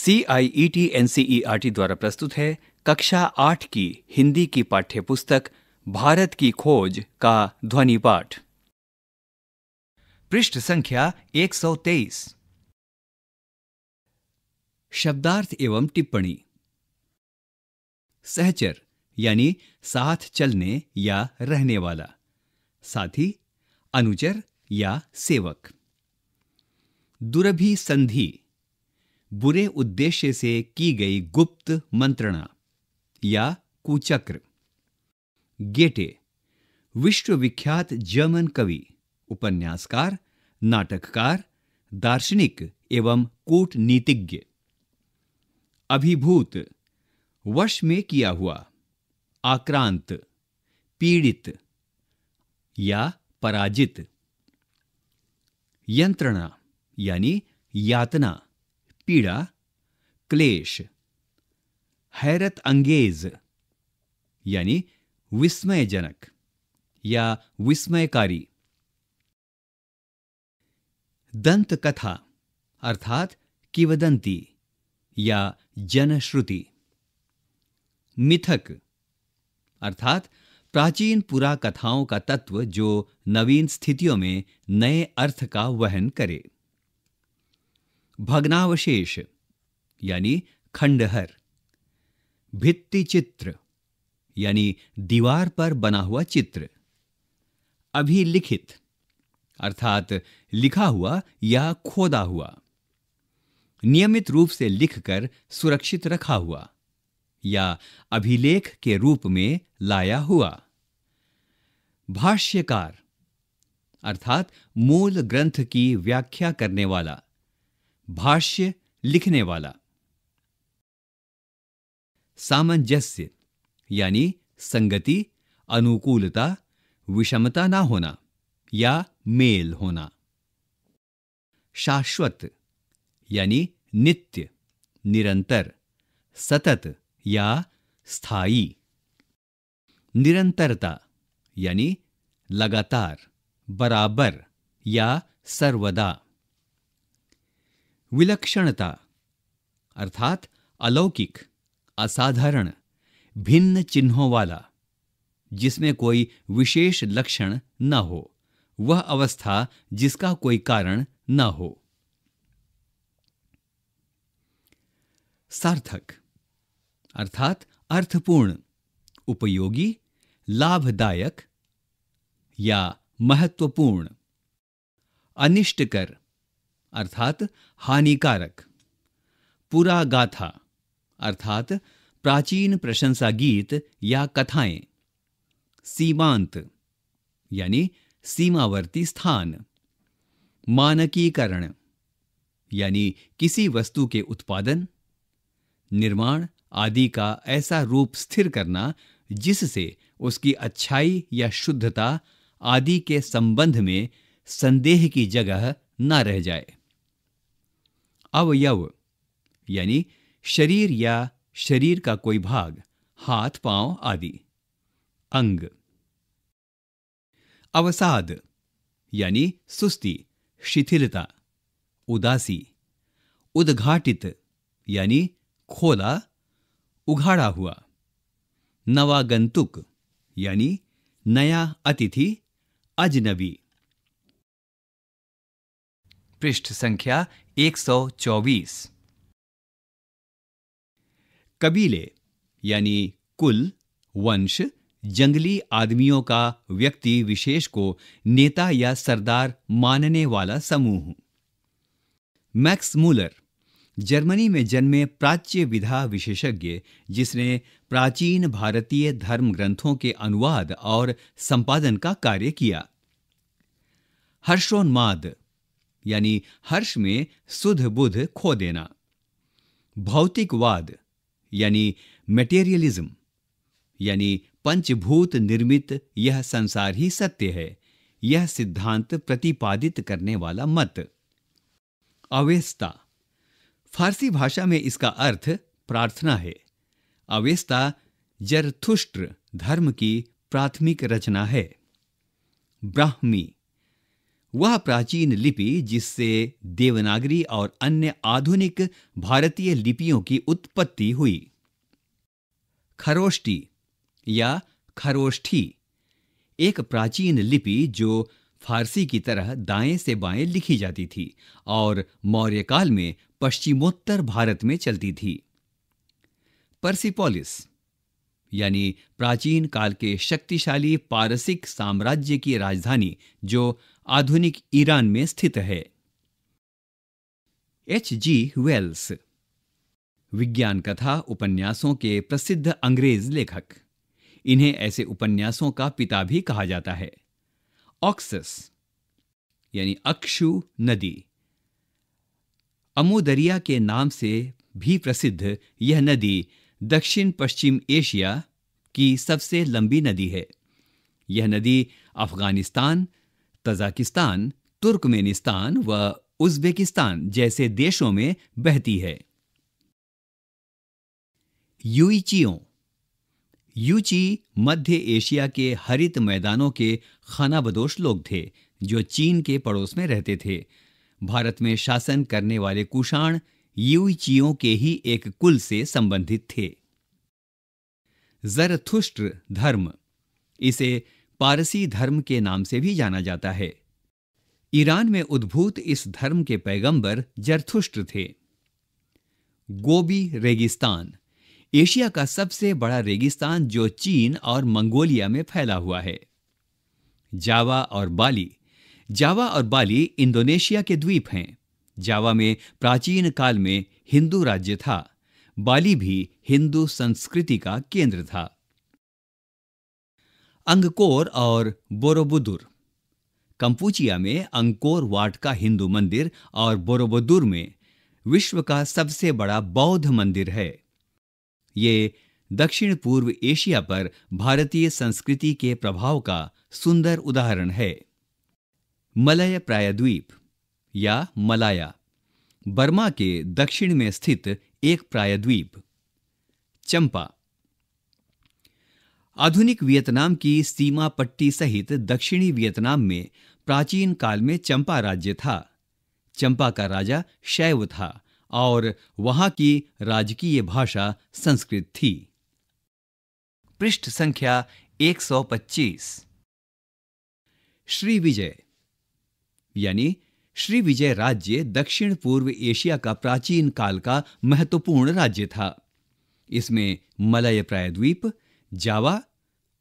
C I E T N C E R T द्वारा प्रस्तुत है कक्षा आठ की हिंदी की पाठ्य पुस्तक भारत की खोज का ध्वनि पाठ पृष्ठ संख्या 123 शब्दार्थ एवं टिप्पणी सहचर यानी साथ चलने या रहने वाला साथी अनुचर या सेवक दुरभि संधि बुरे उद्देश्य से की गई गुप्त मंत्रणा या कुचक्र गेटे विश्वविख्यात जर्मन कवि उपन्यासकार नाटककार दार्शनिक एवं कूटनीतिज्ञ अभिभूत वश में किया हुआ आक्रांत पीड़ित या पराजित यंत्रणा यानी यातना पीड़ा क्लेश हैरत अंगेज यानी विस्मयजनक या विस्मयकारी दंत कथा अर्थात किवदंती या जनश्रुति मिथक अर्थात प्राचीन पुरा कथाओं का तत्व जो नवीन स्थितियों में नए अर्थ का वहन करे भग्नावशेष यानी खंडहर भित्ति चित्र यानी दीवार पर बना हुआ चित्र अभिलिखित अर्थात लिखा हुआ या खोदा हुआ नियमित रूप से लिखकर सुरक्षित रखा हुआ या अभिलेख के रूप में लाया हुआ भाष्यकार अर्थात मूल ग्रंथ की व्याख्या करने वाला भाष्य लिखने वाला सामंजस्य यानी संगति अनुकूलता विषमता ना होना या मेल होना शाश्वत यानी नित्य निरंतर सतत या स्थायी निरंतरता यानी लगातार बराबर या सर्वदा विलक्षणता अर्थात अलौकिक असाधारण भिन्न चिन्हों वाला जिसमें कोई विशेष लक्षण न हो वह अवस्था जिसका कोई कारण न हो सार्थक अर्थात अर्थपूर्ण उपयोगी लाभदायक या महत्वपूर्ण अनिष्टकर अर्थात हानिकारक पुरा गाथा अर्थात प्राचीन प्रशंसा गीत या कथाएं सीमांत यानी सीमावर्ती स्थान मानकीकरण यानी किसी वस्तु के उत्पादन निर्माण आदि का ऐसा रूप स्थिर करना जिससे उसकी अच्छाई या शुद्धता आदि के संबंध में संदेह की जगह न रह जाए अवयव यानी शरीर या शरीर का कोई भाग हाथ पांव आदि अंग अवसाद यानी सुस्ती शिथिलता उदासी उद्घाटित यानी खोला उघाड़ा हुआ नवागंतुक यानी नया अतिथि अजनबी पृष्ठ संख्या 124 कबीले यानी कुल वंश जंगली आदमियों का व्यक्ति विशेष को नेता या सरदार मानने वाला समूह मैक्स मूलर जर्मनी में जन्मे प्राच्य विधा विशेषज्ञ जिसने प्राचीन भारतीय धर्म ग्रंथों के अनुवाद और संपादन का कार्य किया हर्षोन्माद यानी हर्ष में सुध बुध खो देना भौतिकवाद यानी मेटेरियलिज्म यानी पंचभूत निर्मित यह संसार ही सत्य है यह सिद्धांत प्रतिपादित करने वाला मत अवेस्ता फारसी भाषा में इसका अर्थ प्रार्थना है अवेस्ता जरथुष्ट्र धर्म की प्राथमिक रचना है ब्राह्मी वह प्राचीन लिपि जिससे देवनागरी और अन्य आधुनिक भारतीय लिपियों की उत्पत्ति हुई खरोष्टी या खरोष्ठी एक प्राचीन लिपि जो फारसी की तरह दाएं से बाएं लिखी जाती थी और मौर्य काल में पश्चिमोत्तर भारत में चलती थी पर्सिपोलिस यानी प्राचीन काल के शक्तिशाली पारसिक साम्राज्य की राजधानी जो आधुनिक ईरान में स्थित है एच जी वेल्स विज्ञान कथा उपन्यासों के प्रसिद्ध अंग्रेज लेखक इन्हें ऐसे उपन्यासों का पिता भी कहा जाता है ऑक्सस यानी अक्षु नदी अमोदरिया के नाम से भी प्रसिद्ध यह नदी दक्षिण पश्चिम एशिया की सबसे लंबी नदी है यह नदी अफगानिस्तान तजाकिस्तान तुर्कमेनिस्तान व उज्बेकिस्तान जैसे देशों में बहती है यूचियों यूची मध्य एशिया के हरित मैदानों के खानाबदोश लोग थे जो चीन के पड़ोस में रहते थे भारत में शासन करने वाले कुषाण यूचियों के ही एक कुल से संबंधित थे जरथुष्ट धर्म इसे पारसी धर्म के नाम से भी जाना जाता है ईरान में उद्भूत इस धर्म के पैगंबर जरथुष्ट थे गोबी रेगिस्तान एशिया का सबसे बड़ा रेगिस्तान जो चीन और मंगोलिया में फैला हुआ है जावा और बाली जावा और बाली इंडोनेशिया के द्वीप हैं जावा में प्राचीन काल में हिंदू राज्य था बाली भी हिंदू संस्कृति का केंद्र था अंगकोर और बोरोबुदुर कंपुचिया में अंकोर वाट का हिंदू मंदिर और बोरोबुदुर में विश्व का सबसे बड़ा बौद्ध मंदिर है ये दक्षिण पूर्व एशिया पर भारतीय संस्कृति के प्रभाव का सुंदर उदाहरण है मलय प्रायद्वीप या मलाया बर्मा के दक्षिण में स्थित एक प्रायद्वीप चंपा आधुनिक वियतनाम की सीमा पट्टी सहित दक्षिणी वियतनाम में प्राचीन काल में चंपा राज्य था चंपा का राजा शैव था और वहां की राजकीय भाषा संस्कृत थी पृष्ठ संख्या 125 श्री विजय यानी श्री विजय राज्य दक्षिण पूर्व एशिया का प्राचीन काल का महत्वपूर्ण राज्य था इसमें मलय प्रायद्वीप जावा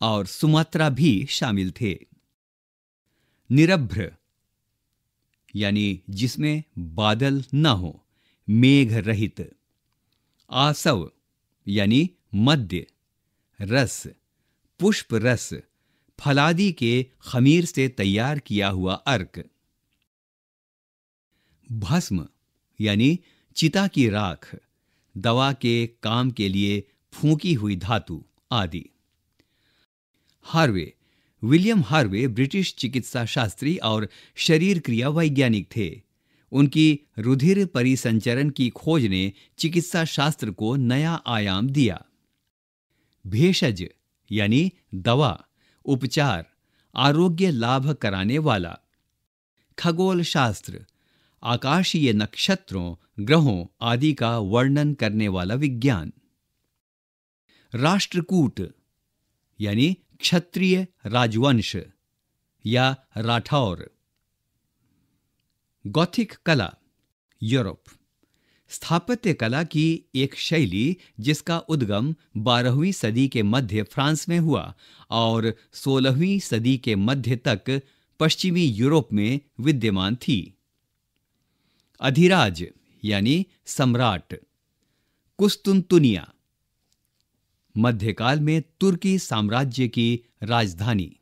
और सुमात्रा भी शामिल थे निरभ्र यानी जिसमें बादल न हो मेघ रहित आसव यानी मध्य रस पुष्प रस फलादी के खमीर से तैयार किया हुआ अर्क भस्म यानी चिता की राख दवा के काम के लिए फूकी हुई धातु आदि हार्वे विलियम हार्वे ब्रिटिश चिकित्सा शास्त्री और शरीर क्रिया वैज्ञानिक थे उनकी रुधिर परिसंचरण की खोज ने चिकित्सा शास्त्र को नया आयाम दिया भेषज यानी दवा उपचार आरोग्य लाभ कराने वाला खगोल शास्त्र आकाशीय नक्षत्रों ग्रहों आदि का वर्णन करने वाला विज्ञान राष्ट्रकूट यानी क्षत्रिय राजवंश या राठौर गौथिक कला यूरोप स्थापत्य कला की एक शैली जिसका उद्गम 12वीं सदी के मध्य फ्रांस में हुआ और 16वीं सदी के मध्य तक पश्चिमी यूरोप में विद्यमान थी अधिराज यानी सम्राट कुस्तुनतुनिया मध्यकाल में तुर्की साम्राज्य की राजधानी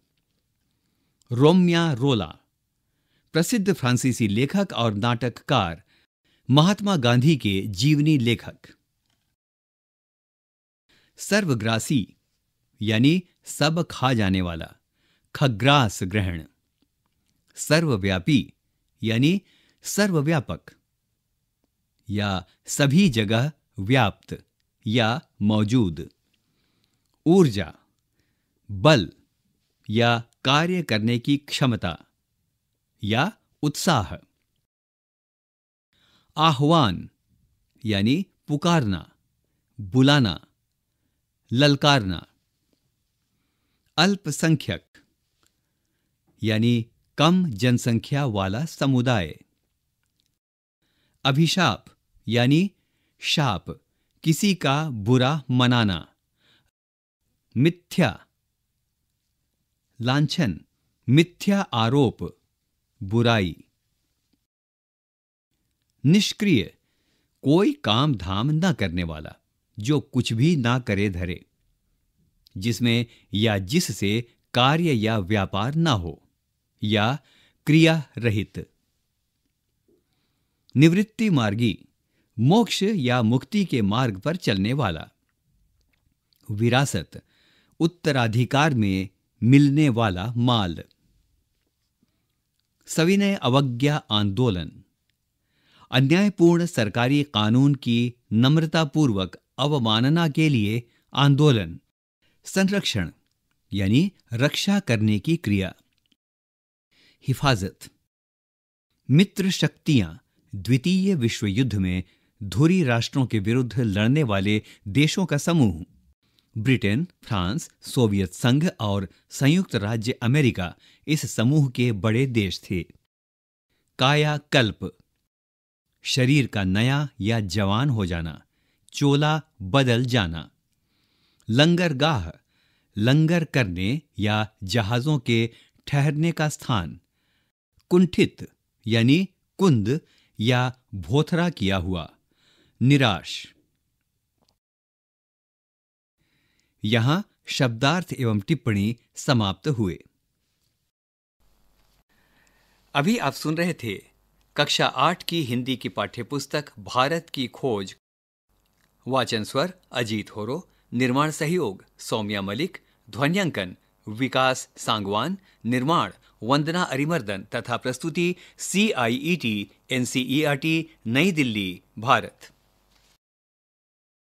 रोम्या रोला प्रसिद्ध फ्रांसीसी लेखक और नाटककार महात्मा गांधी के जीवनी लेखक सर्वग्रासी यानी सब खा जाने वाला खग्रास ग्रहण सर्वव्यापी यानी सर्वव्यापक या सभी जगह व्याप्त या मौजूद ऊर्जा बल या कार्य करने की क्षमता या उत्साह आह्वान यानी पुकारना बुलाना ललकारना अल्पसंख्यक यानी कम जनसंख्या वाला समुदाय अभिशाप यानी शाप किसी का बुरा मनाना मिथ्या लांछन मिथ्या आरोप बुराई निष्क्रिय कोई काम धाम ना करने वाला जो कुछ भी ना करे धरे जिसमें या जिससे कार्य या व्यापार ना हो या क्रिया रहित निवृत्ति मार्गी मोक्ष या मुक्ति के मार्ग पर चलने वाला विरासत उत्तराधिकार में मिलने वाला माल सविनय अवज्ञा आंदोलन अन्यायपूर्ण सरकारी कानून की नम्रतापूर्वक अवमानना के लिए आंदोलन संरक्षण यानी रक्षा करने की क्रिया हिफाजत मित्र शक्तियां द्वितीय विश्व युद्ध में धुरी राष्ट्रों के विरुद्ध लड़ने वाले देशों का समूह ब्रिटेन फ्रांस सोवियत संघ और संयुक्त राज्य अमेरिका इस समूह के बड़े देश थे कायाकल्प शरीर का नया या जवान हो जाना चोला बदल जाना लंगरगाह लंगर करने या जहाजों के ठहरने का स्थान कुंठित यानी कुंद या भोथरा किया हुआ निराश यहां शब्दार्थ एवं टिप्पणी समाप्त हुए अभी आप सुन रहे थे कक्षा आठ की हिंदी की पाठ्यपुस्तक भारत की खोज वाचन स्वर अजीत होरो निर्माण सहयोग सौम्या मलिक ध्वन्यांकन विकास सांगवान निर्माण वंदना अरिमर्दन तथा प्रस्तुति C I E T N C E R T Nai Delhi Bharat